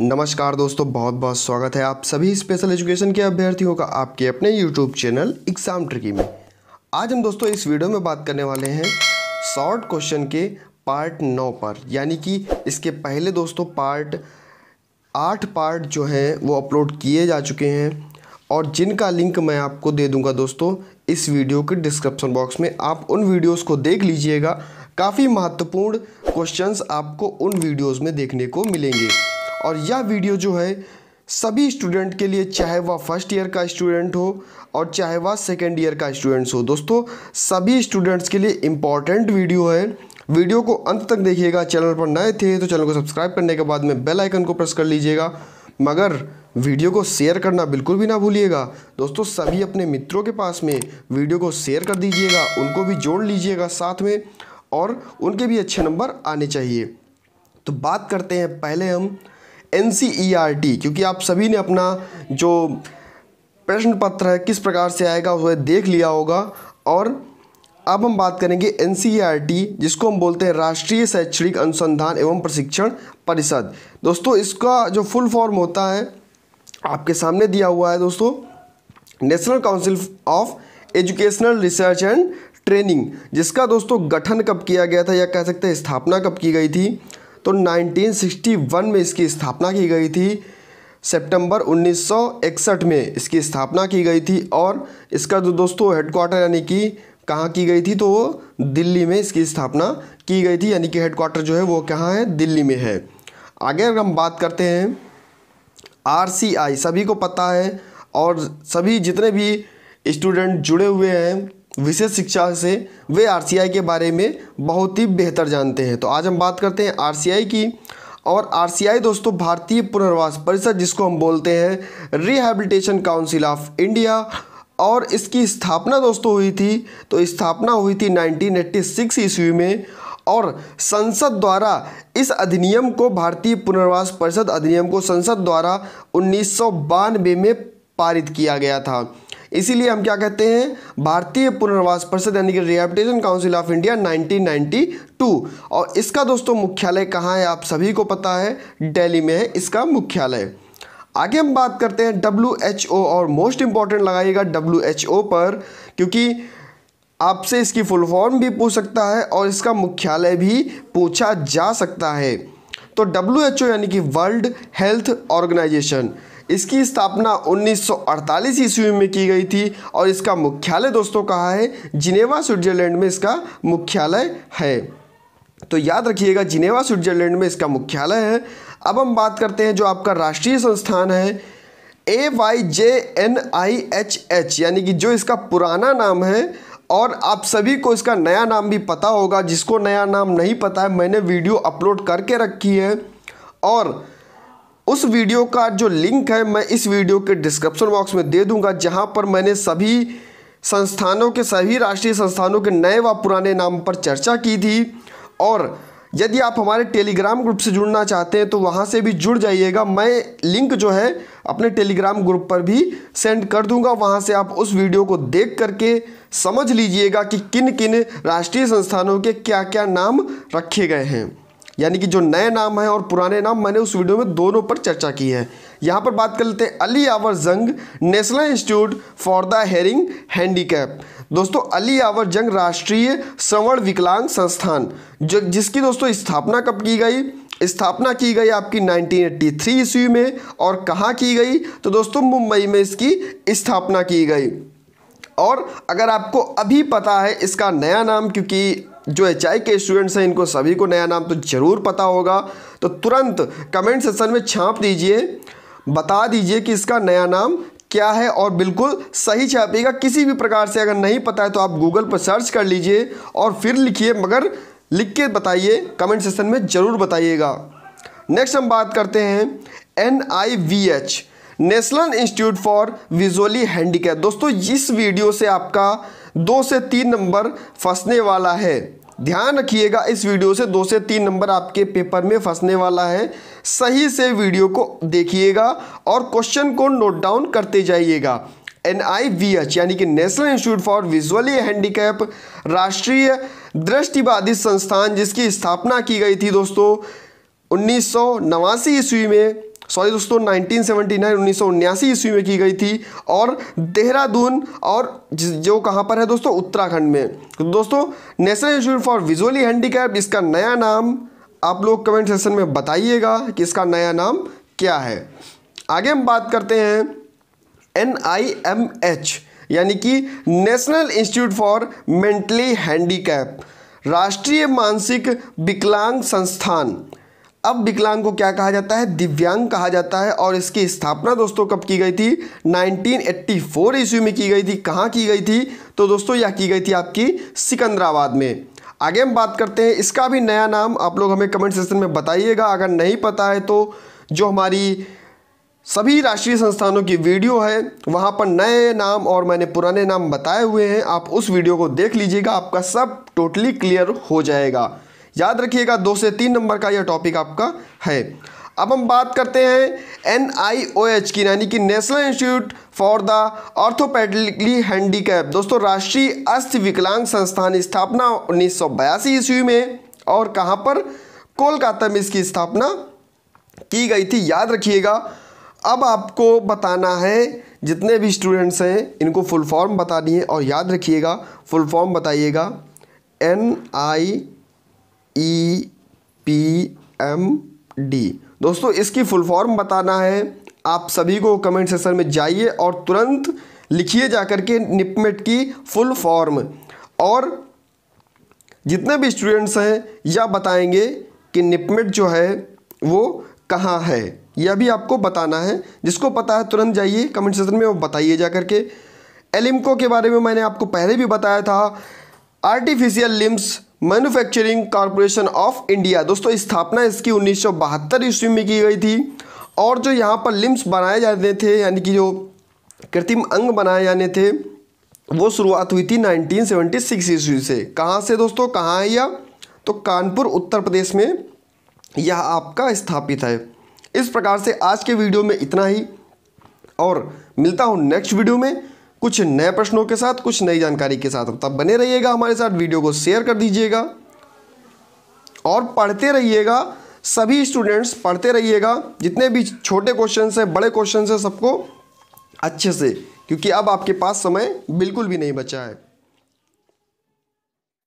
नमस्कार दोस्तों बहुत बहुत स्वागत है आप सभी स्पेशल एजुकेशन के अभ्यर्थियों का आपके अपने यूट्यूब चैनल एग्जाम ट्रिकी में आज हम दोस्तों इस वीडियो में बात करने वाले हैं शॉर्ट क्वेश्चन के पार्ट नौ पर यानी कि इसके पहले दोस्तों पार्ट आठ पार्ट जो हैं वो अपलोड किए जा चुके हैं और जिनका लिंक मैं आपको दे दूंगा दोस्तों इस वीडियो के डिस्क्रिप्शन बॉक्स में आप उन वीडियोस को देख लीजिएगा काफ़ी महत्वपूर्ण क्वेश्चंस आपको उन वीडियोस में देखने को मिलेंगे और यह वीडियो जो है सभी स्टूडेंट के लिए चाहे वह फर्स्ट ईयर का स्टूडेंट हो और चाहे वह सेकेंड ईयर का स्टूडेंट्स हो दोस्तों सभी स्टूडेंट्स के लिए इम्पॉर्टेंट वीडियो है वीडियो को अंत तक देखिएगा चैनल पर नए थे तो चैनल को सब्सक्राइब करने के बाद में बेल आइकन को प्रेस कर लीजिएगा मगर वीडियो को शेयर करना बिल्कुल भी ना भूलिएगा दोस्तों सभी अपने मित्रों के पास में वीडियो को शेयर कर दीजिएगा उनको भी जोड़ लीजिएगा साथ में और उनके भी अच्छे नंबर आने चाहिए तो बात करते हैं पहले हम एन क्योंकि आप सभी ने अपना जो प्रश्न पत्र है किस प्रकार से आएगा उसे देख लिया होगा और अब हम बात करेंगे एन जिसको हम बोलते हैं राष्ट्रीय शैक्षणिक अनुसंधान एवं प्रशिक्षण परिषद दोस्तों इसका जो फुल फॉर्म होता है आपके सामने दिया हुआ है दोस्तों national council of educational research and training जिसका दोस्तों गठन कब किया गया था या कह सकते हैं स्थापना कब की गई थी तो 1961 में इसकी स्थापना की गई थी सितंबर 1961 में इसकी स्थापना की गई थी और इसका जो दोस्तों हेडक्वार्टर यानी कि कहाँ की गई थी तो वो दिल्ली में इसकी स्थापना की गई थी यानी कि हेडक्वार्टर जो है वो कहाँ है दिल्ली में है आगे अगर हम बात करते हैं आर सभी को पता है और सभी जितने भी स्टूडेंट जुड़े हुए हैं विशेष शिक्षा से वे आरसीआई के बारे में बहुत ही बेहतर जानते हैं तो आज हम बात करते हैं आरसीआई की और आरसीआई दोस्तों भारतीय पुनर्वास परिषद जिसको हम बोलते हैं रिहेबिलिटेशन काउंसिल ऑफ इंडिया और इसकी स्थापना दोस्तों हुई थी तो स्थापना हुई थी 1986 ईस्वी में और संसद द्वारा इस अधिनियम को भारतीय पुनर्वास परिषद अधिनियम को संसद द्वारा उन्नीस में पारित किया गया था इसीलिए हम क्या कहते हैं भारतीय पुनर्वास परिषद यानी कि रिहेबिटेशन काउंसिल ऑफ इंडिया 1992 और इसका दोस्तों मुख्यालय कहाँ है आप सभी को पता है दिल्ली में है इसका मुख्यालय आगे हम बात करते हैं डब्ल्यू और मोस्ट इंपॉर्टेंट लगाइएगा डब्ल्यू पर क्योंकि आपसे इसकी फुल फॉर्म भी पूछ सकता है और इसका मुख्यालय भी पूछा जा सकता है तो डब्ल्यू यानी कि वर्ल्ड हेल्थ ऑर्गेनाइजेशन इसकी स्थापना 1948 ईस्वी में की गई थी और इसका मुख्यालय दोस्तों कहाँ है जिनेवा स्विट्जरलैंड में इसका मुख्यालय है तो याद रखिएगा जिनेवा स्विट्जरलैंड में इसका मुख्यालय है अब हम बात करते हैं जो आपका राष्ट्रीय संस्थान है A Y J N I H H यानी कि जो इसका पुराना नाम है और आप सभी को इसका नया नाम भी पता होगा जिसको नया नाम नहीं पता है मैंने वीडियो अपलोड करके रखी है और उस वीडियो का जो लिंक है मैं इस वीडियो के डिस्क्रिप्शन बॉक्स में दे दूंगा जहां पर मैंने सभी संस्थानों के सभी राष्ट्रीय संस्थानों के नए व पुराने नाम पर चर्चा की थी और यदि आप हमारे टेलीग्राम ग्रुप से जुड़ना चाहते हैं तो वहाँ से भी जुड़ जाइएगा मैं लिंक जो है अपने टेलीग्राम ग्रुप पर भी सेंड कर दूंगा वहाँ से आप उस वीडियो को देख करके समझ लीजिएगा कि किन किन राष्ट्रीय संस्थानों के क्या क्या नाम रखे गए हैं यानी कि जो नए नाम हैं और पुराने नाम मैंने उस वीडियो में दोनों पर चर्चा की है यहाँ पर बात कर लेते हैं Ali Yavar Jung national institute for the hearing handicap दोस्तों अली आवर जंग राष्ट्रीय श्रवण विकलांग संस्थान जो जिसकी दोस्तों स्थापना कब की गई स्थापना की गई आपकी 1983 ईस्वी में और कहाँ की गई तो दोस्तों मुंबई में इसकी स्थापना की गई और अगर आपको अभी पता है इसका नया नाम क्योंकि जो एच के स्टूडेंट्स हैं इनको सभी को नया नाम तो ज़रूर पता होगा तो तुरंत कमेंट सेक्शन में छाप दीजिए बता दीजिए कि इसका नया नाम क्या है और बिल्कुल सही छापिएगा किसी भी प्रकार से अगर नहीं पता है तो आप गूगल पर सर्च कर लीजिए और फिर लिखिए मगर लिख के बताइए कमेंट सेक्शन में ज़रूर बताइएगा नेक्स्ट हम बात करते हैं N I V H national institute for visually handicap दोस्तों इस वीडियो से आपका दो से तीन नंबर फंसने वाला है ध्यान रखिएगा इस वीडियो से दो से तीन नंबर आपके पेपर में फंसने वाला है सही से वीडियो को देखिएगा और क्वेश्चन को नोट डाउन करते जाइएगा एन आई वी एच यानी कि national institute for visually handicap राष्ट्रीय दृष्टिवादी संस्थान जिसकी स्थापना की गई थी दोस्तों उन्नीस ईस्वी में सॉरी दोस्तों 1979 1979 ईस्वी में की गई थी और देहरादून और जो कहाँ पर है दोस्तों उत्तराखंड में तो दोस्तों national institute for visually handicap इसका नया नाम आप लोग कमेंट सेक्शन में बताइएगा कि इसका नया नाम क्या है आगे हम बात करते हैं एन आई एम एच यानी कि national institute for mentally handicap राष्ट्रीय मानसिक विकलांग संस्थान अब विकलांग को क्या कहा जाता है दिव्यांग कहा जाता है और इसकी स्थापना दोस्तों कब की गई थी 1984 ईस्वी में की गई थी कहाँ की गई थी तो दोस्तों यह की गई थी आपकी सिकंदराबाद में आगे हम बात करते हैं इसका भी नया नाम आप लोग हमें कमेंट सेक्शन में बताइएगा अगर नहीं पता है तो जो हमारी सभी राष्ट्रीय संस्थानों की वीडियो है वहाँ पर नए नाम और मैंने पुराने नाम बताए हुए हैं आप उस वीडियो को देख लीजिएगा आपका सब टोटली क्लियर हो जाएगा याद रखिएगा दो से तीन नंबर का यह टॉपिक आपका है अब हम बात करते हैं एन आई ओ एच की यानी कि national institute for the orthopaedically handicap दोस्तों राष्ट्रीय अस्थ विकलांग संस्थान स्थापना उन्नीस सौ बयासी ईस्वी में और कहाँ पर कोलकाता में इसकी स्थापना की गई थी याद रखिएगा अब आपको बताना है जितने भी स्टूडेंट्स हैं इनको फुल फॉर्म बतानी है और याद रखिएगा फुल फॉर्म बताइएगा N I E P M D दोस्तों इसकी फुल फॉर्म बताना है आप सभी को कमेंट सेक्शन में जाइए और तुरंत लिखिए जा कर के निपमेट की फुल फॉर्म और जितने भी स्टूडेंट्स हैं यह बताएंगे कि निपमेट जो है वो कहाँ है यह भी आपको बताना है जिसको पता है तुरंत जाइए कमेंट सेक्शन में वो बताइए जा कर के एलिम्को के बारे में मैंने आपको पहले भी बताया था artificial limbs manufacturing corporation of India दोस्तों स्थापना इसकी उन्नीस सौ ईस्वी में की गई थी और जो यहाँ पर लिम्स बनाए जाते थे यानी कि जो कृत्रिम अंग बनाए जाने थे वो शुरुआत हुई थी 1976 ईस्वी से कहाँ से दोस्तों कहाँ है यह तो कानपुर उत्तर प्रदेश में यह आपका स्थापित है इस प्रकार से आज के वीडियो में इतना ही और मिलता हूँ नेक्स्ट वीडियो में कुछ नए प्रश्नों के साथ कुछ नई जानकारी के साथ तब बने रहिएगा हमारे साथ वीडियो को शेयर कर दीजिएगा और पढ़ते रहिएगा सभी स्टूडेंट्स पढ़ते रहिएगा जितने भी छोटे क्वेश्चन हैं बड़े क्वेश्चन हैं सबको अच्छे से क्योंकि अब आपके पास समय बिल्कुल भी नहीं बचा है